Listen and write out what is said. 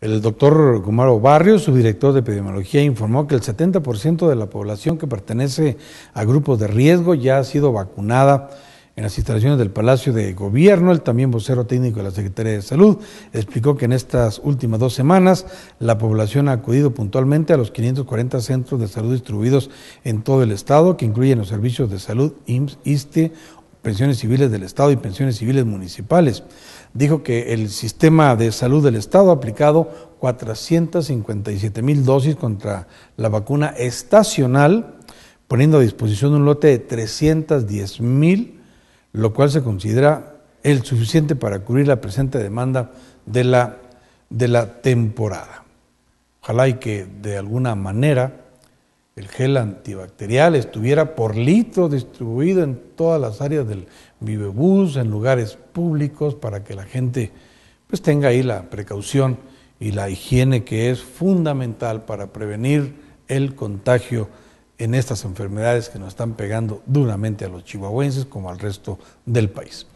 El doctor Gumaro Barrio, subdirector de epidemiología, informó que el 70% de la población que pertenece a grupos de riesgo ya ha sido vacunada en las instalaciones del Palacio de Gobierno. El también vocero técnico de la Secretaría de Salud explicó que en estas últimas dos semanas la población ha acudido puntualmente a los 540 centros de salud distribuidos en todo el estado, que incluyen los servicios de salud IMSS, ISTE, pensiones civiles del Estado y pensiones civiles municipales. Dijo que el sistema de salud del Estado ha aplicado 457 mil dosis contra la vacuna estacional, poniendo a disposición un lote de 310 mil, lo cual se considera el suficiente para cubrir la presente demanda de la, de la temporada. Ojalá y que de alguna manera el gel antibacterial estuviera por litro distribuido en todas las áreas del vivebus, en lugares públicos, para que la gente pues tenga ahí la precaución y la higiene que es fundamental para prevenir el contagio en estas enfermedades que nos están pegando duramente a los chihuahuenses como al resto del país.